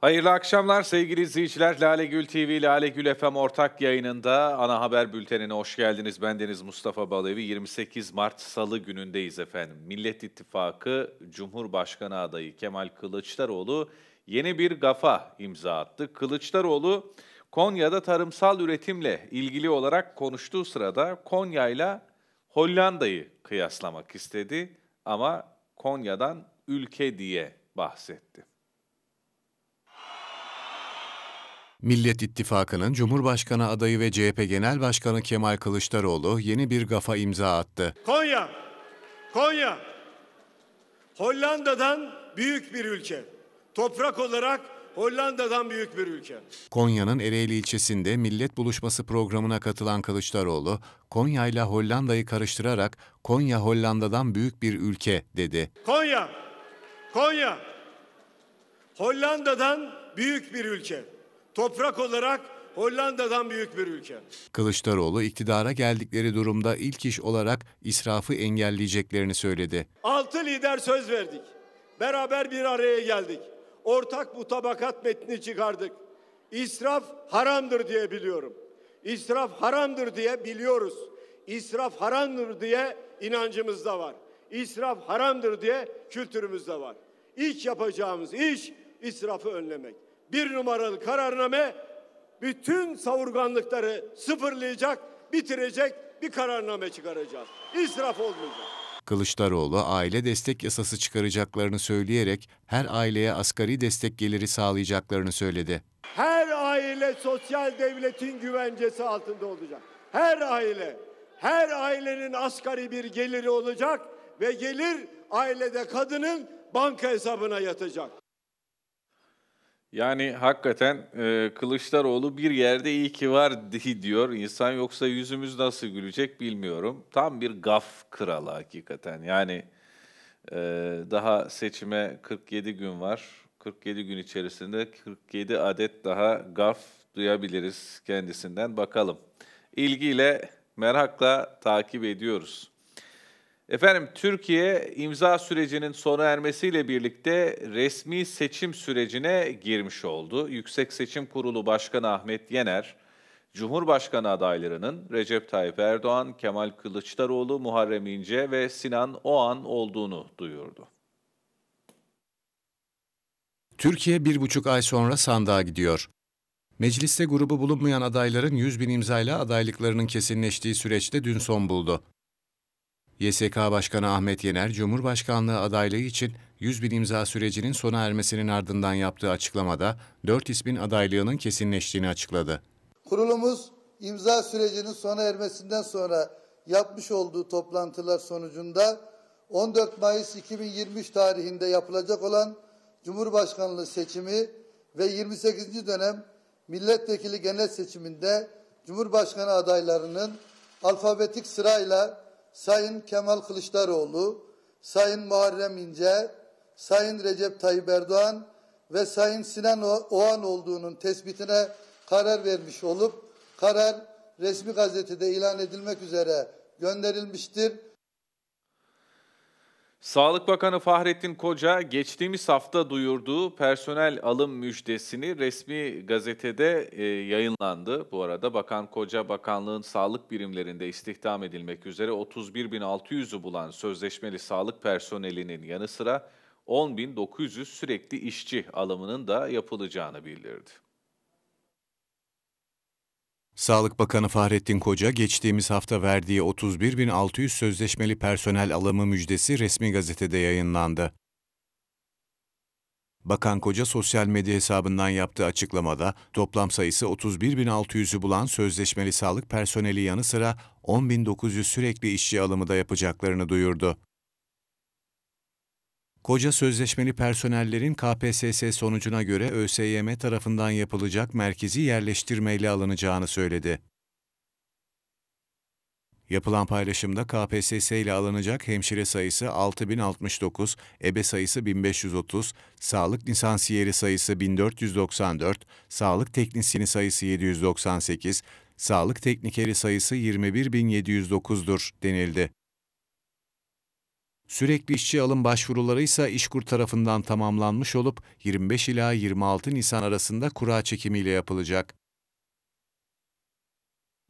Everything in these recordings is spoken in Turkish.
Hayırlı akşamlar sevgili izleyiciler. Lale Gül TV, Lale Gül FM ortak yayınında ana haber bültenine hoş geldiniz. Ben Deniz Mustafa Balevi. 28 Mart Salı günündeyiz efendim. Millet İttifakı Cumhurbaşkanı adayı Kemal Kılıçdaroğlu yeni bir gafa imza attı. Kılıçdaroğlu Konya'da tarımsal üretimle ilgili olarak konuştuğu sırada Konya ile Hollanda'yı kıyaslamak istedi ama Konya'dan ülke diye bahsetti. Millet İttifakı'nın Cumhurbaşkanı adayı ve CHP Genel Başkanı Kemal Kılıçdaroğlu yeni bir gafa imza attı. Konya, Konya, Hollanda'dan büyük bir ülke. Toprak olarak Hollanda'dan büyük bir ülke. Konya'nın Ereğli ilçesinde Millet Buluşması programına katılan Kılıçdaroğlu, Konya ile Hollanda'yı karıştırarak Konya Hollanda'dan büyük bir ülke dedi. Konya, Konya, Hollanda'dan büyük bir ülke. Toprak olarak Hollanda'dan büyük bir ülke. Kılıçdaroğlu iktidara geldikleri durumda ilk iş olarak israfı engelleyeceklerini söyledi. Altı lider söz verdik. Beraber bir araya geldik. Ortak mutabakat metni çıkardık. İsraf haramdır diye biliyorum. İsraf haramdır diye biliyoruz. İsraf haramdır diye inancımız da var. İsraf haramdır diye kültürümüz de var. İlk yapacağımız iş israfı önlemek bir numaralı kararname bütün savurganlıkları sıfırlayacak, bitirecek bir kararname çıkaracağız. İsraf olmayacak. Kılıçdaroğlu aile destek yasası çıkaracaklarını söyleyerek her aileye asgari destek geliri sağlayacaklarını söyledi. Her aile sosyal devletin güvencesi altında olacak. Her aile, her ailenin asgari bir geliri olacak ve gelir ailede kadının banka hesabına yatacak. Yani hakikaten e, Kılıçdaroğlu bir yerde iyi ki var diyor insan yoksa yüzümüz nasıl gülecek bilmiyorum. Tam bir gaf kralı hakikaten yani e, daha seçime 47 gün var. 47 gün içerisinde 47 adet daha gaf duyabiliriz kendisinden bakalım. İlgiyle merakla takip ediyoruz. Efendim Türkiye imza sürecinin sona ermesiyle birlikte resmi seçim sürecine girmiş oldu. Yüksek Seçim Kurulu Başkanı Ahmet Yener, Cumhurbaşkanı adaylarının Recep Tayyip Erdoğan, Kemal Kılıçdaroğlu, Muharrem İnce ve Sinan Oğan olduğunu duyurdu. Türkiye bir buçuk ay sonra sandığa gidiyor. Mecliste grubu bulunmayan adayların 100 bin imzayla adaylıklarının kesinleştiği süreçte dün son buldu. YSK Başkanı Ahmet Yener, Cumhurbaşkanlığı adaylığı için 100 bin imza sürecinin sona ermesinin ardından yaptığı açıklamada 4 ismin adaylığının kesinleştiğini açıkladı. Kurulumuz imza sürecinin sona ermesinden sonra yapmış olduğu toplantılar sonucunda 14 Mayıs 2023 tarihinde yapılacak olan Cumhurbaşkanlığı seçimi ve 28. dönem milletvekili genel seçiminde Cumhurbaşkanı adaylarının alfabetik sırayla Sayın Kemal Kılıçdaroğlu, Sayın Muharrem İnce, Sayın Recep Tayyip Erdoğan ve Sayın Sinan Oğan olduğunun tespitine karar vermiş olup karar resmi gazetede ilan edilmek üzere gönderilmiştir Sağlık Bakanı Fahrettin Koca geçtiğimiz hafta duyurduğu personel alım müjdesini resmi gazetede e, yayınlandı. Bu arada Bakan Koca bakanlığın sağlık birimlerinde istihdam edilmek üzere 31.600'ü bulan sözleşmeli sağlık personelinin yanı sıra 10.900 sürekli işçi alımının da yapılacağını bildirdi. Sağlık Bakanı Fahrettin Koca geçtiğimiz hafta verdiği 31.600 sözleşmeli personel alımı müjdesi resmi gazetede yayınlandı. Bakan Koca sosyal medya hesabından yaptığı açıklamada toplam sayısı 31.600'ü bulan sözleşmeli sağlık personeli yanı sıra 10.900 sürekli işçi alımı da yapacaklarını duyurdu. Koca sözleşmeli personellerin KPSS sonucuna göre ÖSYM tarafından yapılacak merkezi yerleştirmeyle alınacağını söyledi. Yapılan paylaşımda KPSS ile alınacak hemşire sayısı 6069, ebe sayısı 1530, sağlık lisansiyeri sayısı 1494, sağlık teknisyeni sayısı 798, sağlık teknikeri sayısı 21709'dur denildi. Sürekli işçi alım başvuruları ise İşkur tarafından tamamlanmış olup 25 ila 26 Nisan arasında kura çekimiyle yapılacak.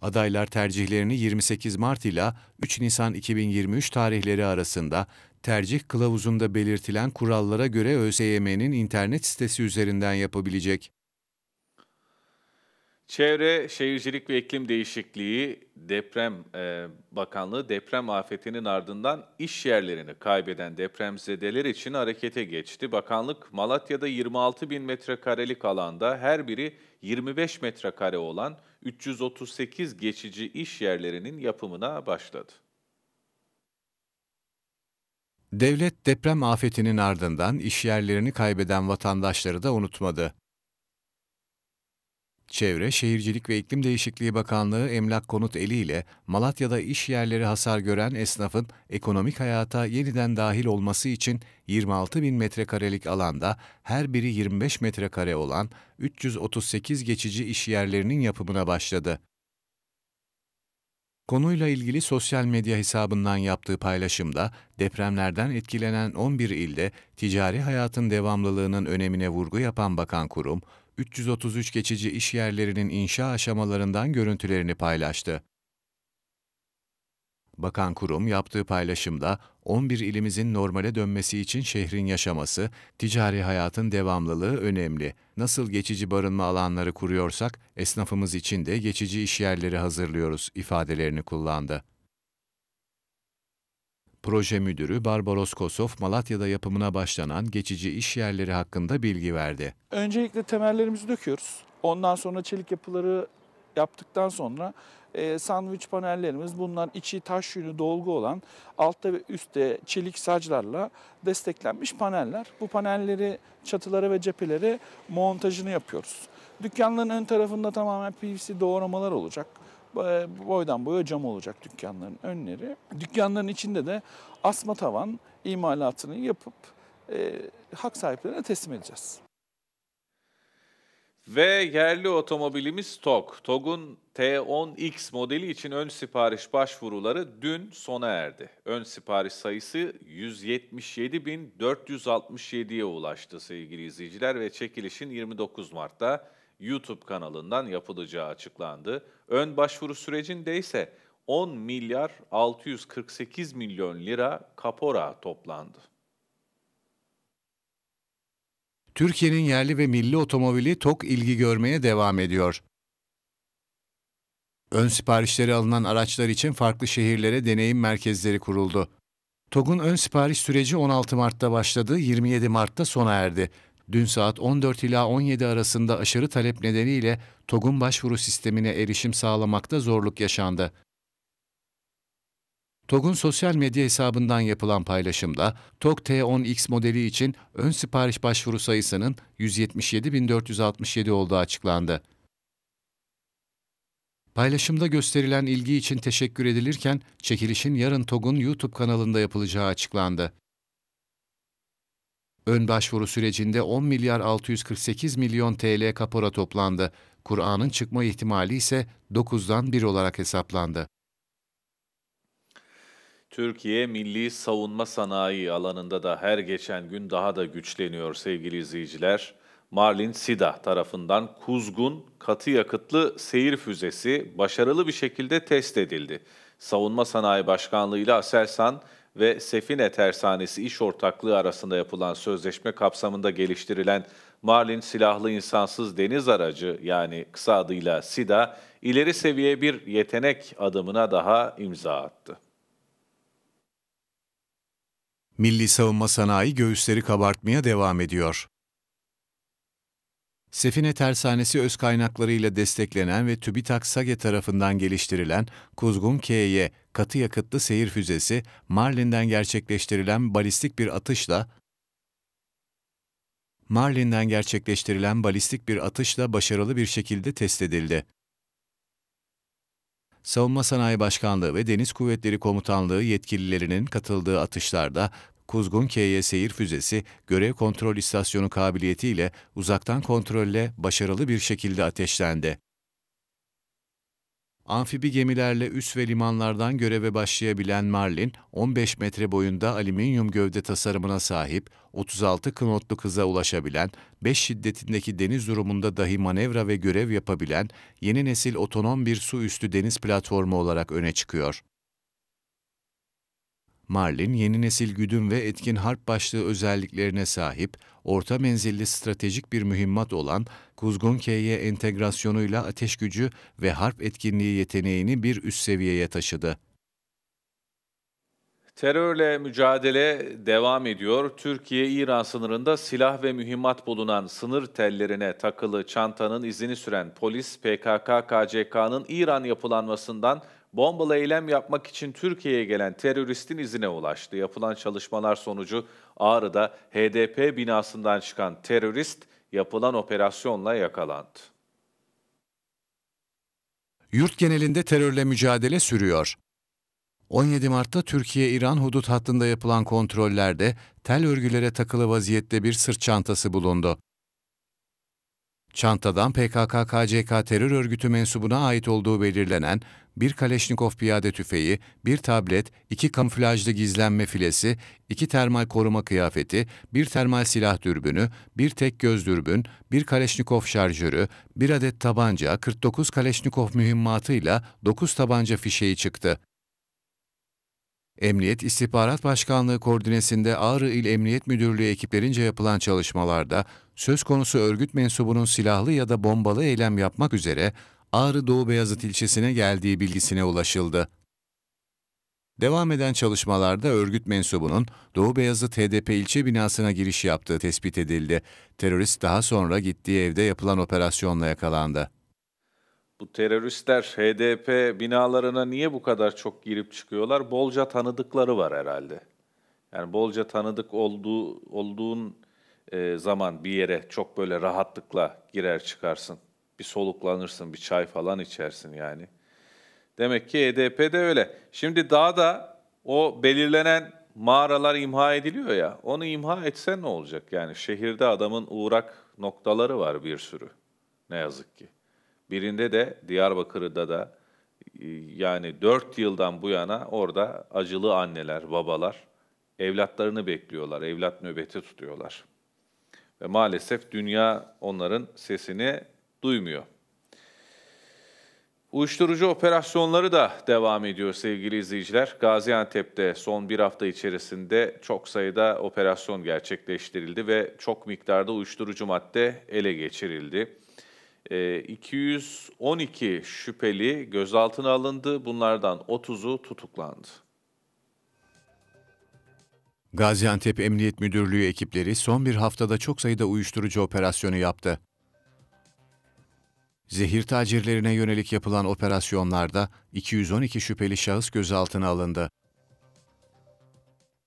Adaylar tercihlerini 28 Mart ile 3 Nisan 2023 tarihleri arasında tercih kılavuzunda belirtilen kurallara göre ÖSYM'nin internet sitesi üzerinden yapabilecek. Çevre, Şehircilik ve İklim Değişikliği Deprem e, Bakanlığı deprem afetinin ardından iş yerlerini kaybeden depremzedeler için harekete geçti. Bakanlık Malatya'da 26 bin metrekarelik alanda her biri 25 metrekare olan 338 geçici iş yerlerinin yapımına başladı. Devlet deprem afetinin ardından iş yerlerini kaybeden vatandaşları da unutmadı. Çevre, Şehircilik ve İklim Değişikliği Bakanlığı Emlak Konut Eli ile Malatya'da iş yerleri hasar gören esnafın ekonomik hayata yeniden dahil olması için 26 bin metrekarelik alanda her biri 25 metrekare olan 338 geçici iş yerlerinin yapımına başladı. Konuyla ilgili sosyal medya hesabından yaptığı paylaşımda depremlerden etkilenen 11 ilde ticari hayatın devamlılığının önemine vurgu yapan bakan kurum, 333 geçici iş yerlerinin inşa aşamalarından görüntülerini paylaştı. Bakan kurum yaptığı paylaşımda 11 ilimizin normale dönmesi için şehrin yaşaması, ticari hayatın devamlılığı önemli. Nasıl geçici barınma alanları kuruyorsak esnafımız için de geçici iş yerleri hazırlıyoruz ifadelerini kullandı. Proje Müdürü Barbaros Kosov, Malatya'da yapımına başlanan geçici iş yerleri hakkında bilgi verdi. Öncelikle temellerimizi döküyoruz. Ondan sonra çelik yapıları yaptıktan sonra e, sandviç panellerimiz bunlar içi taş yünü dolgu olan altta ve üstte çelik saclarla desteklenmiş paneller. Bu panelleri çatılara ve cephelere montajını yapıyoruz. Dükkanların ön tarafında tamamen PVC doğramalar olacak. E, boydan boya cam olacak dükkanların önleri. Dükkanların içinde de asma tavan imalatını yapıp e, hak sahiplerine teslim edeceğiz. Ve yerli otomobilimiz TOG. TOG'un T10X modeli için ön sipariş başvuruları dün sona erdi. Ön sipariş sayısı 177.467'ye ulaştı sevgili izleyiciler ve çekilişin 29 Mart'ta YouTube kanalından yapılacağı açıklandı. Ön başvuru sürecinde ise 10 milyar 648 milyon lira kapora toplandı. Türkiye'nin yerli ve milli otomobili tok ilgi görmeye devam ediyor. Ön siparişleri alınan araçlar için farklı şehirlere deneyim merkezleri kuruldu. TOG'un ön sipariş süreci 16 Mart'ta başladı, 27 Mart'ta sona erdi dün saat 14 ila 17 arasında aşırı talep nedeniyle TOG'un başvuru sistemine erişim sağlamakta zorluk yaşandı. TOG'un sosyal medya hesabından yapılan paylaşımda TOG T10X modeli için ön sipariş başvuru sayısının 177.467 olduğu açıklandı. Paylaşımda gösterilen ilgi için teşekkür edilirken çekilişin yarın TOG'un YouTube kanalında yapılacağı açıklandı. Ön başvuru sürecinde 10 milyar 648 milyon TL kapora toplandı. Kur'an'ın çıkma ihtimali ise 9'dan 1 olarak hesaplandı. Türkiye milli savunma sanayi alanında da her geçen gün daha da güçleniyor sevgili izleyiciler. Marlin Sida tarafından Kuzgun katı yakıtlı seyir füzesi başarılı bir şekilde test edildi. Savunma Sanayi Başkanlığı ile Aselsan ve Sefine Tersanesi iş Ortaklığı arasında yapılan sözleşme kapsamında geliştirilen Marlin Silahlı insansız Deniz Aracı yani kısa adıyla SIDA ileri seviye bir yetenek adımına daha imza attı. Milli savunma sanayi göğüsleri kabartmaya devam ediyor. Sefine Tersanesi öz kaynaklarıyla desteklenen ve TÜBİTAK SAGE tarafından geliştirilen Kuzgun K'ye katı yakıtlı seyir füzesi, Marlin'den gerçekleştirilen balistik bir atışla Marlin'den gerçekleştirilen balistik bir atışla başarılı bir şekilde test edildi. Savunma Sanayi Başkanlığı ve Deniz Kuvvetleri Komutanlığı yetkililerinin katıldığı atışlarda Kuzgun K'ye seyir füzesi, görev kontrol istasyonu kabiliyetiyle uzaktan kontrolle başarılı bir şekilde ateşlendi. Amfibi gemilerle üs ve limanlardan göreve başlayabilen Marlin, 15 metre boyunda alüminyum gövde tasarımına sahip, 36 knotlu hıza ulaşabilen, 5 şiddetindeki deniz durumunda dahi manevra ve görev yapabilen yeni nesil otonom bir su üstü deniz platformu olarak öne çıkıyor. Marlin yeni nesil güdüm ve etkin harp başlığı özelliklerine sahip, orta menzilli stratejik bir mühimmat olan Kuzgun K'ye entegrasyonuyla ateş gücü ve harp etkinliği yeteneğini bir üst seviyeye taşıdı. Terörle mücadele devam ediyor. Türkiye-İran sınırında silah ve mühimmat bulunan sınır tellerine takılı çantanın izini süren polis PKK-KCK'nın İran yapılanmasından bombalı eylem yapmak için Türkiye'ye gelen teröristin izine ulaştı. Yapılan çalışmalar sonucu Ağrı'da HDP binasından çıkan terörist yapılan operasyonla yakalandı. Yurt genelinde terörle mücadele sürüyor. 17 Mart'ta Türkiye-İran hudut hattında yapılan kontrollerde tel örgülere takılı vaziyette bir sırt çantası bulundu. Çantadan PKK-KCK terör örgütü mensubuna ait olduğu belirlenen bir Kaleşnikov piyade tüfeği, bir tablet, iki kamuflajlı gizlenme filesi, iki termal koruma kıyafeti, bir termal silah dürbünü, bir tek göz dürbün, bir Kaleşnikov şarjörü, bir adet tabanca, 49 Kaleşnikov mühimmatıyla 9 tabanca fişeği çıktı. Emniyet İstihbarat Başkanlığı koordinesinde Ağrı İl Emniyet Müdürlüğü ekiplerince yapılan çalışmalarda söz konusu örgüt mensubunun silahlı ya da bombalı eylem yapmak üzere Ağrı Doğu Beyazıt ilçesine geldiği bilgisine ulaşıldı. Devam eden çalışmalarda örgüt mensubunun Doğu Beyazıt HDP ilçe binasına giriş yaptığı tespit edildi. Terörist daha sonra gittiği evde yapılan operasyonla yakalandı. Bu teröristler HDP binalarına niye bu kadar çok girip çıkıyorlar? Bolca tanıdıkları var herhalde. Yani bolca tanıdık olduğu olduğun e, zaman bir yere çok böyle rahatlıkla girer çıkarsın. Bir soluklanırsın, bir çay falan içersin yani. Demek ki e de öyle. Şimdi daha da o belirlenen mağaralar imha ediliyor ya, onu imha etsen ne olacak? Yani şehirde adamın uğrak noktaları var bir sürü ne yazık ki. Birinde de Diyarbakır'da da e, yani 4 yıldan bu yana orada acılı anneler, babalar evlatlarını bekliyorlar, evlat nöbeti tutuyorlar. Ve maalesef dünya onların sesini duymuyor. Uyuşturucu operasyonları da devam ediyor sevgili izleyiciler. Gaziantep'te son bir hafta içerisinde çok sayıda operasyon gerçekleştirildi ve çok miktarda uyuşturucu madde ele geçirildi. 212 ee, şüpheli gözaltına alındı. Bunlardan 30'u tutuklandı. Gaziantep Emniyet Müdürlüğü ekipleri son bir haftada çok sayıda uyuşturucu operasyonu yaptı. Zehir tacirlerine yönelik yapılan operasyonlarda 212 şüpheli şahıs gözaltına alındı.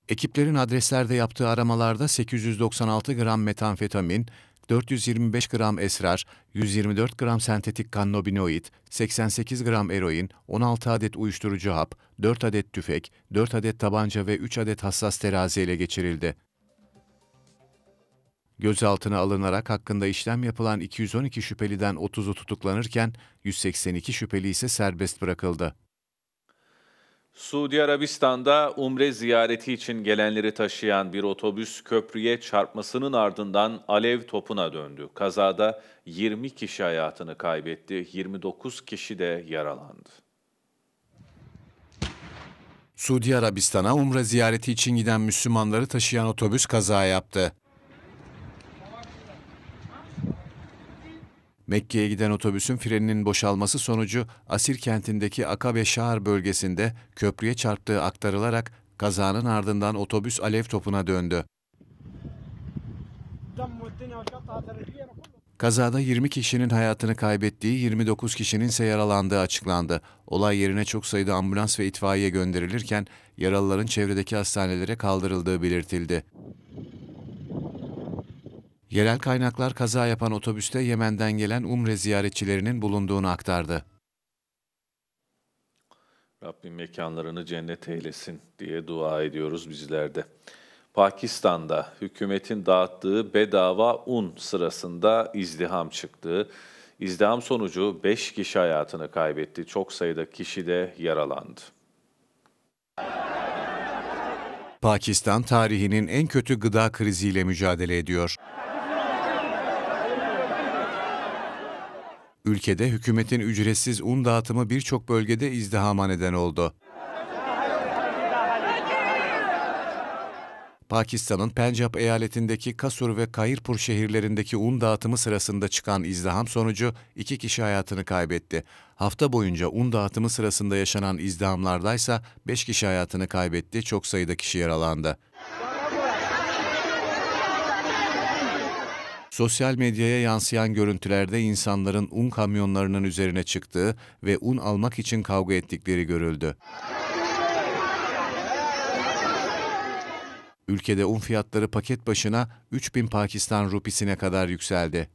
Ekiplerin adreslerde yaptığı aramalarda 896 gram metamfetamin, 425 gram esrar, 124 gram sentetik kannabinoid, 88 gram eroin, 16 adet uyuşturucu hap, 4 adet tüfek, 4 adet tabanca ve 3 adet hassas terazi ele geçirildi. Gözaltına alınarak hakkında işlem yapılan 212 şüpheliden 30'u tutuklanırken 182 şüpheli ise serbest bırakıldı. Suudi Arabistan'da umre ziyareti için gelenleri taşıyan bir otobüs köprüye çarpmasının ardından alev topuna döndü. Kazada 20 kişi hayatını kaybetti, 29 kişi de yaralandı. Suudi Arabistan'a umre ziyareti için giden Müslümanları taşıyan otobüs kaza yaptı. Mekke'ye giden otobüsün freninin boşalması sonucu Asir kentindeki Akabe Şahar bölgesinde köprüye çarptığı aktarılarak kazanın ardından otobüs alev topuna döndü. Kazada 20 kişinin hayatını kaybettiği 29 kişinin ise yaralandığı açıklandı. Olay yerine çok sayıda ambulans ve itfaiye gönderilirken yaralıların çevredeki hastanelere kaldırıldığı belirtildi. Yerel kaynaklar kaza yapan otobüste Yemen'den gelen Umre ziyaretçilerinin bulunduğunu aktardı. Rabbim mekanlarını cennet eylesin diye dua ediyoruz bizlerde. Pakistan'da hükümetin dağıttığı bedava un sırasında izdiham çıktı. İzdiham sonucu 5 kişi hayatını kaybetti. Çok sayıda kişi de yaralandı. Pakistan tarihinin en kötü gıda kriziyle mücadele ediyor. Ülkede hükümetin ücretsiz un dağıtımı birçok bölgede izdihama neden oldu. Pakistan'ın Pencap eyaletindeki Kasur ve Kayırpur şehirlerindeki un dağıtımı sırasında çıkan izdiham sonucu iki kişi hayatını kaybetti. Hafta boyunca un dağıtımı sırasında yaşanan izdihamlardaysa beş kişi hayatını kaybetti, çok sayıda kişi yaralandı. Sosyal medyaya yansıyan görüntülerde insanların un kamyonlarının üzerine çıktığı ve un almak için kavga ettikleri görüldü. Ülkede un fiyatları paket başına 3000 Pakistan rupisine kadar yükseldi.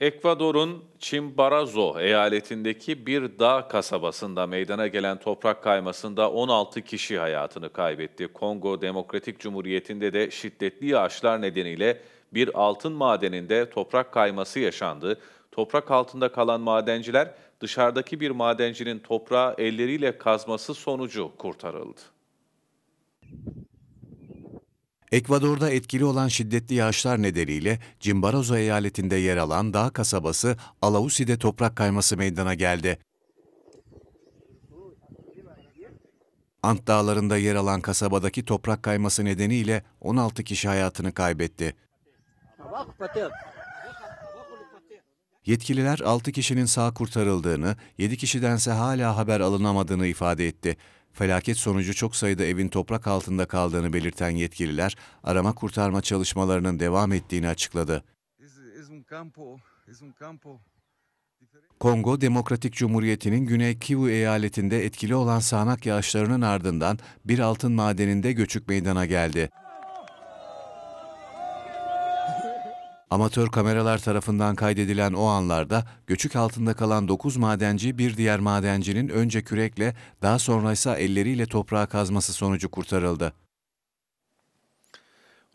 Ekvador'un Chimborazo eyaletindeki bir dağ kasabasında meydana gelen toprak kaymasında 16 kişi hayatını kaybetti. Kongo Demokratik Cumhuriyeti'nde de şiddetli yağışlar nedeniyle bir altın madeninde toprak kayması yaşandı. Toprak altında kalan madenciler dışarıdaki bir madencinin toprağı elleriyle kazması sonucu kurtarıldı. Ekvador'da etkili olan şiddetli yağışlar nedeniyle Cimbarozo eyaletinde yer alan dağ kasabası Alausi'de toprak kayması meydana geldi. Ant dağlarında yer alan kasabadaki toprak kayması nedeniyle 16 kişi hayatını kaybetti. Yetkililer 6 kişinin sağ kurtarıldığını, 7 kişidense hala haber alınamadığını ifade etti. Felaket sonucu çok sayıda evin toprak altında kaldığını belirten yetkililer arama kurtarma çalışmalarının devam ettiğini açıkladı. Kongo Demokratik Cumhuriyeti'nin Güney Kivu eyaletinde etkili olan sağanak yağışlarının ardından bir altın madeninde göçük meydana geldi. Amatör kameralar tarafından kaydedilen o anlarda göçük altında kalan 9 madenci bir diğer madencinin önce kürekle daha sonra ise elleriyle toprağa kazması sonucu kurtarıldı.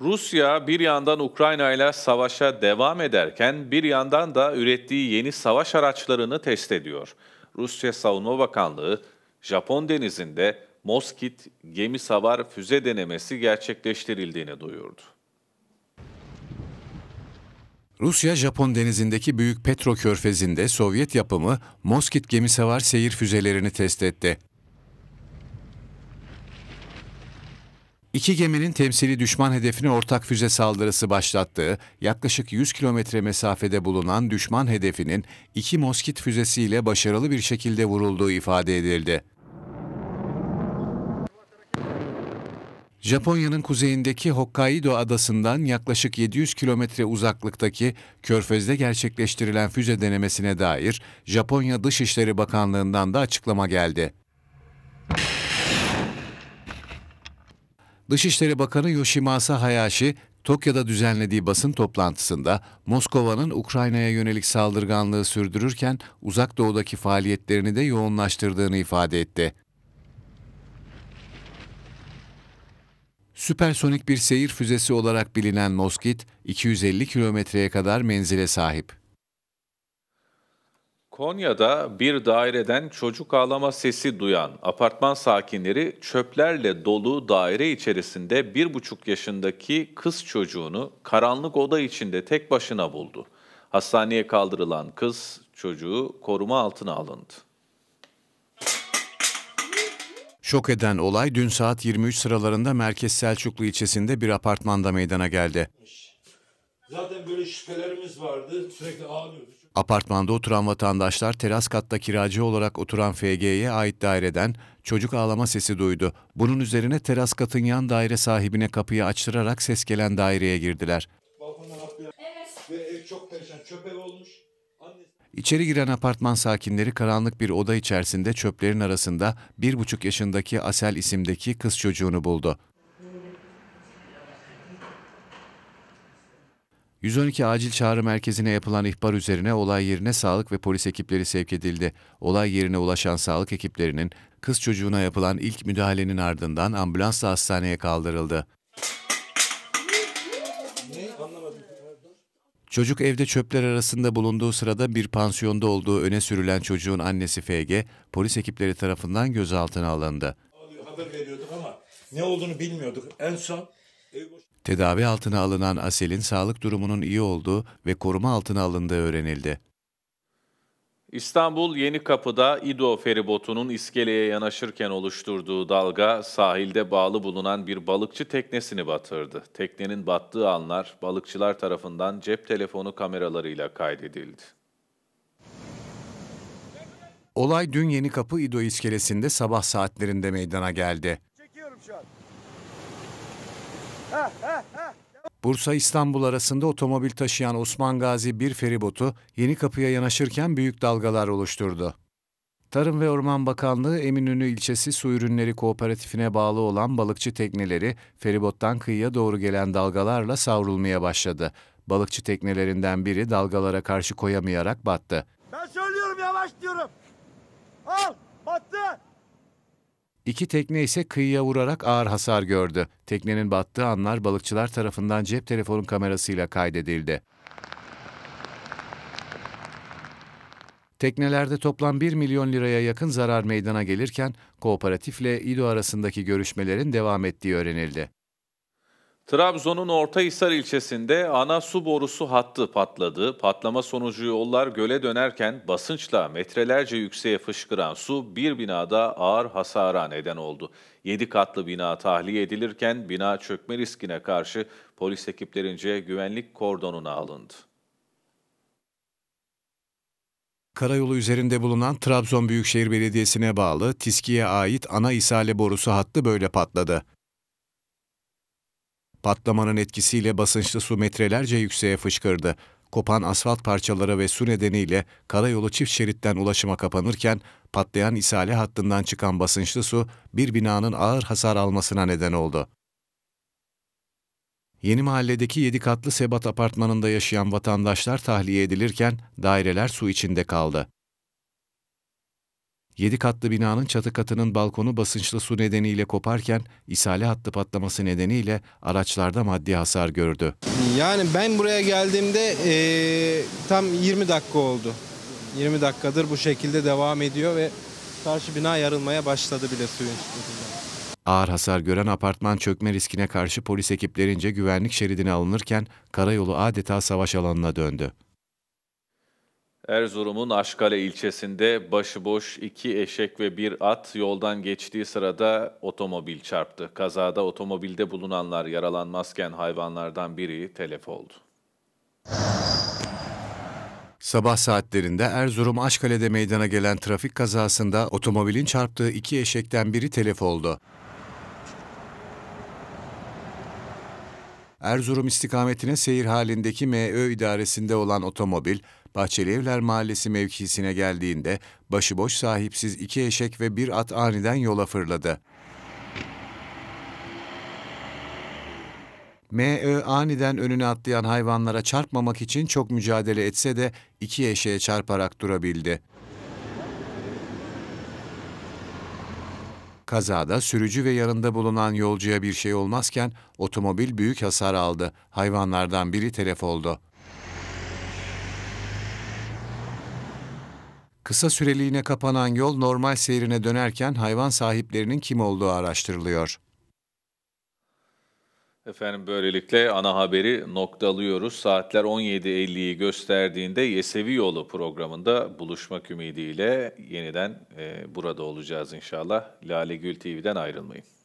Rusya bir yandan Ukrayna ile savaşa devam ederken bir yandan da ürettiği yeni savaş araçlarını test ediyor. Rusya Savunma Bakanlığı Japon denizinde Moskit gemi savar füze denemesi gerçekleştirildiğini duyurdu. Rusya-Japon denizindeki Büyük Petro Körfezi'nde Sovyet yapımı Moskit gemisavar seyir füzelerini test etti. İki geminin temsili düşman hedefine ortak füze saldırısı başlattığı, yaklaşık 100 kilometre mesafede bulunan düşman hedefinin iki Moskit füzesiyle başarılı bir şekilde vurulduğu ifade edildi. Japonya'nın kuzeyindeki Hokkaido adasından yaklaşık 700 kilometre uzaklıktaki Körfez'de gerçekleştirilen füze denemesine dair Japonya Dışişleri Bakanlığı'ndan da açıklama geldi. Dışişleri Bakanı Yoshimasa Hayashi, Tokyo'da düzenlediği basın toplantısında Moskova'nın Ukrayna'ya yönelik saldırganlığı sürdürürken uzak doğudaki faaliyetlerini de yoğunlaştırdığını ifade etti. Süpersonik bir seyir füzesi olarak bilinen Moskit, 250 kilometreye kadar menzile sahip. Konya'da bir daireden çocuk ağlama sesi duyan apartman sakinleri çöplerle dolu daire içerisinde bir buçuk yaşındaki kız çocuğunu karanlık oda içinde tek başına buldu. Hastaneye kaldırılan kız çocuğu koruma altına alındı. Şok eden olay dün saat 23 sıralarında Merkez Selçuklu ilçesinde bir apartmanda meydana geldi. Zaten böyle şüphelerimiz vardı. Sürekli ağlıyoruz. Apartmanda oturan vatandaşlar teras katta kiracı olarak oturan FG'ye ait daireden çocuk ağlama sesi duydu. Bunun üzerine teras katın yan daire sahibine kapıyı açtırarak ses gelen daireye girdiler. Balkondan atlayan evet. ve ev çok perişan çöp ev olmuş. İçeri giren apartman sakinleri karanlık bir oda içerisinde çöplerin arasında bir buçuk yaşındaki Asel isimdeki kız çocuğunu buldu. 112 acil çağrı merkezine yapılan ihbar üzerine olay yerine sağlık ve polis ekipleri sevk edildi. Olay yerine ulaşan sağlık ekiplerinin kız çocuğuna yapılan ilk müdahalenin ardından ambulansla hastaneye kaldırıldı. Çocuk evde çöpler arasında bulunduğu sırada bir pansiyonda olduğu öne sürülen çocuğun annesi FG, polis ekipleri tarafından gözaltına alındı. Haber veriyorduk ama ne olduğunu bilmiyorduk. En son e, Tedavi altına alınan Asel'in sağlık durumunun iyi olduğu ve koruma altına alındığı öğrenildi. İstanbul Yeni Kapı'da İdo feribotunun iskeleye yanaşırken oluşturduğu dalga sahilde bağlı bulunan bir balıkçı teknesini batırdı. Teknenin battığı anlar balıkçılar tarafından cep telefonu kameralarıyla kaydedildi. Olay dün Yeni Kapı İdo iskelesinde sabah saatlerinde meydana geldi. Çekiyorum şu an. Heh, heh, heh. Bursa-İstanbul arasında otomobil taşıyan Osman Gazi bir feribotu yeni kapıya yanaşırken büyük dalgalar oluşturdu. Tarım ve Orman Bakanlığı Eminönü ilçesi su ürünleri kooperatifine bağlı olan balıkçı tekneleri feribottan kıyıya doğru gelen dalgalarla savrulmaya başladı. Balıkçı teknelerinden biri dalgalara karşı koyamayarak battı. Ben söylüyorum yavaş diyorum. Al battı. İki tekne ise kıyıya vurarak ağır hasar gördü. Teknenin battığı anlar balıkçılar tarafından cep telefonun kamerasıyla kaydedildi. Teknelerde toplam 1 milyon liraya yakın zarar meydana gelirken kooperatifle İDO arasındaki görüşmelerin devam ettiği öğrenildi. Trabzon'un Ortahisar ilçesinde ana su borusu hattı patladı. Patlama sonucu yollar göle dönerken basınçla metrelerce yükseğe fışkıran su bir binada ağır hasara neden oldu. 7 katlı bina tahliye edilirken bina çökme riskine karşı polis ekiplerince güvenlik kordonuna alındı. Karayolu üzerinde bulunan Trabzon Büyükşehir Belediyesi'ne bağlı Tiskiye ait ana isale borusu hattı böyle patladı. Patlamanın etkisiyle basınçlı su metrelerce yükseğe fışkırdı. Kopan asfalt parçaları ve su nedeniyle karayolu çift şeritten ulaşıma kapanırken patlayan isale hattından çıkan basınçlı su bir binanın ağır hasar almasına neden oldu. Yeni mahalledeki 7 katlı Sebat apartmanında yaşayan vatandaşlar tahliye edilirken daireler su içinde kaldı. Yedi katlı binanın çatı katının balkonu basınçlı su nedeniyle koparken isale hattı patlaması nedeniyle araçlarda maddi hasar gördü. Yani ben buraya geldiğimde ee, tam 20 dakika oldu. 20 dakikadır bu şekilde devam ediyor ve karşı bina yarılmaya başladı bile suyun Ağır hasar gören apartman çökme riskine karşı polis ekiplerince güvenlik şeridine alınırken karayolu adeta savaş alanına döndü. Erzurum'un Aşkale ilçesinde başıboş iki eşek ve bir at yoldan geçtiği sırada otomobil çarptı. Kazada otomobilde bulunanlar yaralanmazken hayvanlardan biri telef oldu. Sabah saatlerinde Erzurum Aşkale'de meydana gelen trafik kazasında otomobilin çarptığı iki eşekten biri telef oldu. Erzurum istikametine seyir halindeki MÖ idaresinde olan otomobil Bahçeli Evler Mahallesi mevkisine geldiğinde başıboş sahipsiz iki eşek ve bir at aniden yola fırladı. M.Ö. aniden önüne atlayan hayvanlara çarpmamak için çok mücadele etse de iki eşeğe çarparak durabildi. Kazada sürücü ve yanında bulunan yolcuya bir şey olmazken otomobil büyük hasar aldı. Hayvanlardan biri telef oldu. Kısa süreliğine kapanan yol normal seyrine dönerken hayvan sahiplerinin kim olduğu araştırılıyor. Efendim böylelikle ana haberi noktalıyoruz. Saatler 17.50'yi gösterdiğinde Yesevi Yolu programında buluşmak ümidiyle yeniden e, burada olacağız inşallah. Lale Gül TV'den ayrılmayın.